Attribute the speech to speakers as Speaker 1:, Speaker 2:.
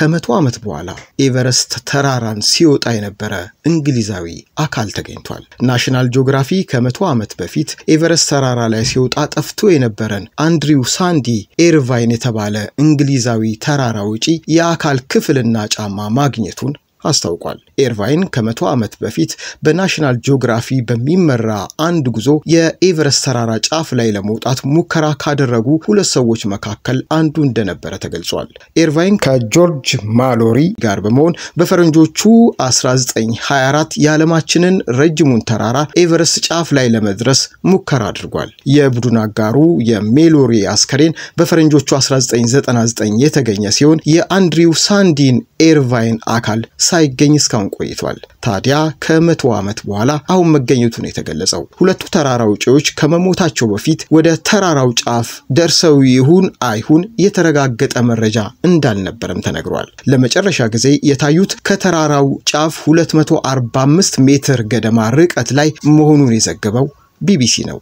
Speaker 1: ከመቶ ዓመት በኋላ ኤቨረስት ተራራን ሲወጣ የነበረ እንግሊዛዊ አካል ተገኝቷል። ናሽናል ጂኦግራፊ ከመቶ ዓመት በፊት ኤቨረስት ተራራ ላይ ሲወጣ ጠፍቶ የነበረን አንድሪው ሳንዲ ኤርቫይን የተባለ እንግሊዛዊ ተራራ ውጪ የአካል ክፍልና ጫማ ማግኘቱን አስታውቋል። ኤርቫይን ከመቶ ዓመት በፊት በናሽናል ጂኦግራፊ በሚመራ አንድ ጉዞ የኤቨረስት ተራራ ጫፍ ላይ ለመውጣት ሙከራ ካደረጉ ሁለት ሰዎች መካከል አንዱ እንደነበረ ተገልጿል። ኤርቫይን ከጆርጅ ማሎሪ ጋር በመሆን በፈረንጆቹ 1924 የዓለማችንን ረጅሙን ተራራ ኤቨረስት ጫፍ ላይ ለመድረስ ሙከራ አድርጓል። የቡድን አጋሩ የሜሎሪ አስከሬን በፈረንጆቹ 1999 የተገኘ ሲሆን የአንድሪው ሳንዲን ኤርቫይን አካል ሳይገኝ እስካሁን ቆይቷል። ታዲያ ከመቶ ዓመት በኋላ አሁን መገኘቱ ነው የተገለጸው። ሁለቱ ተራራ ውጪዎች ከመሞታቸው በፊት ወደ ተራራው ጫፍ ደርሰው ይሁን አይሁን የተረጋገጠ መረጃ እንዳልነበረም ተነግሯል። ለመጨረሻ ጊዜ የታዩት ከተራራው ጫፍ 245 ሜትር ገደማ ርቀት ላይ መሆኑን የዘገበው ቢቢሲ ነው።